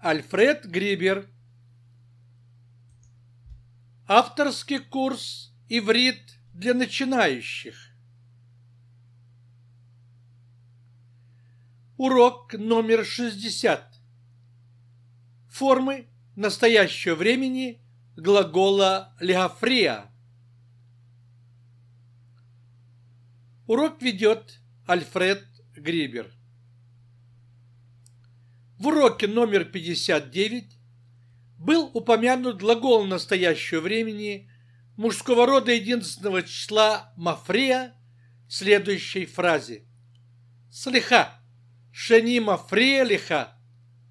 Альфред Грибер. Авторский курс «Иврит для начинающих». Урок номер 60. Формы настоящего времени глагола «леофрия». Урок ведет Альфред Грибер. В уроке номер 59 был упомянут глагол настоящего времени мужского рода единственного числа мафрея в следующей фразе. Слиха, шени мафрея лиха,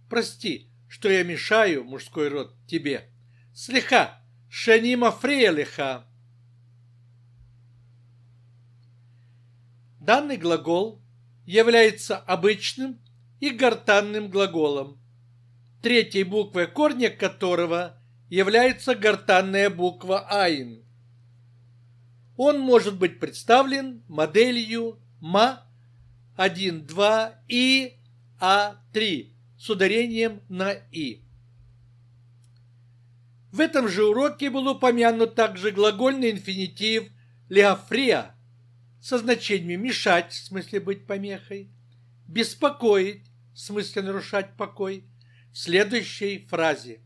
прости, что я мешаю, мужской род, тебе. Слиха, шени мафрея лиха. Данный глагол является обычным и гортанным глаголом, третьей буквой корня которого является гортанная буква «айн». Он может быть представлен моделью ма 1, 2 и А3 с ударением на И. В этом же уроке был упомянут также глагольный инфинитив «леофрия» со значениями «мешать», в смысле «быть помехой», «беспокоить», в смысле нарушать покой, в следующей фразе.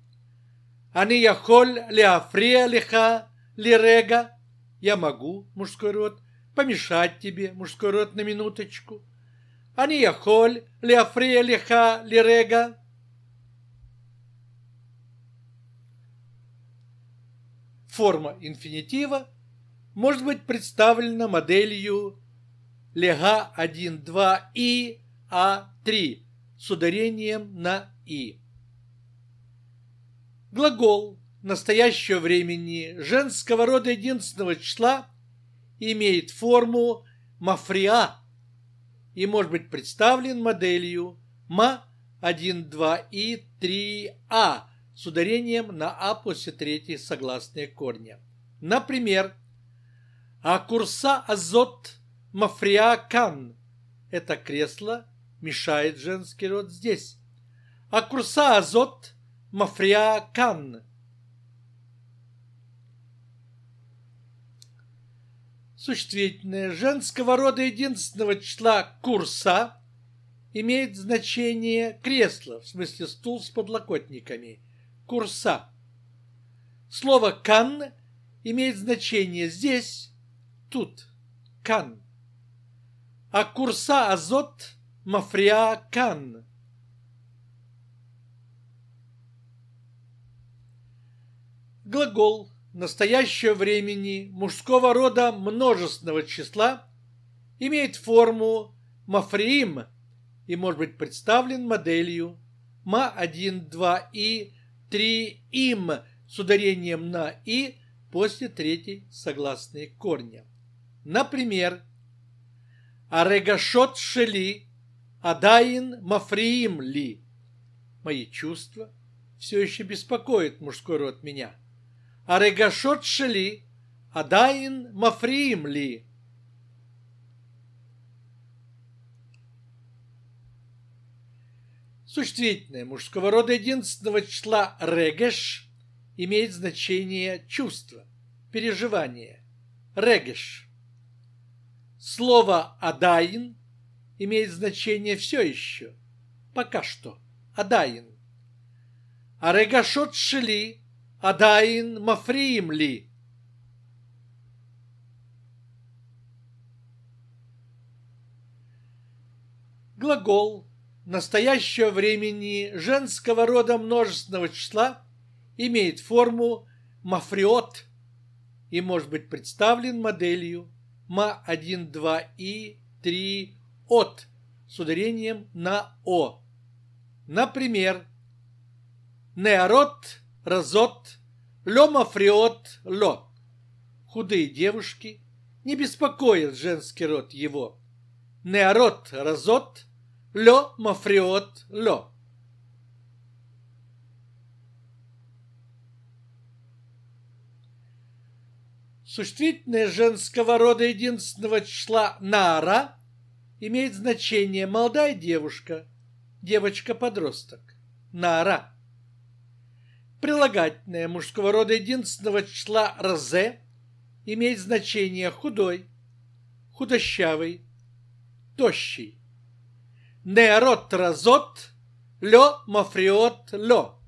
Они яхоль леафрия лиха лирега. Я могу, мужской род, помешать тебе, мужской род, на минуточку. Они яхоль леафрия лиха лирега. Форма инфинитива может быть представлена моделью лега 1, 2 и А3 с ударением на «и». Глагол настоящего времени женского рода единственного числа имеет форму «мафриа» и может быть представлен моделью «ма» 1, 2 и 3а с ударением на а после третьей согласные корня. Например, а курса азот мафриакан» – это кресло мешает женский род здесь. А курса азот мафрия кан. Существительное женского рода единственного числа курса имеет значение кресло, в смысле стул с подлокотниками, курса. Слово «кан» имеет значение здесь, тут, кан. А курса азот – Мафриакан. Глагол настоящего времени мужского рода множественного числа имеет форму мафриим и может быть представлен моделью ма-1, 2 и 3 им с ударением на и после третьей согласной корня. Например, арегашот шели Адаин Мафриим ли? Мои чувства все еще беспокоят мужской род меня. Арегашот шели? Адаин Мафриим ли? Существительное мужского рода единственного числа регеш имеет значение чувства, переживание. Регеш. Слово «адаин» имеет значение все еще. Пока что. Адаин. Арегашот шли, Адаин мафриим ли. Глагол настоящего времени женского рода множественного числа имеет форму мафриот и может быть представлен моделью ма 1, 2 и 3 от с ударением на о. Например, неорот, разот, лёмафриот, ло, Худые девушки не беспокоят женский род его. Неорот, разот, лёмафриот, лё. Существительное женского рода единственного числа нара имеет значение молодая девушка, девочка-подросток, нара. Прилагательное мужского рода единственного числа «разе» имеет значение худой, худощавый, тощий. Нерот разот, лё мафриот лё.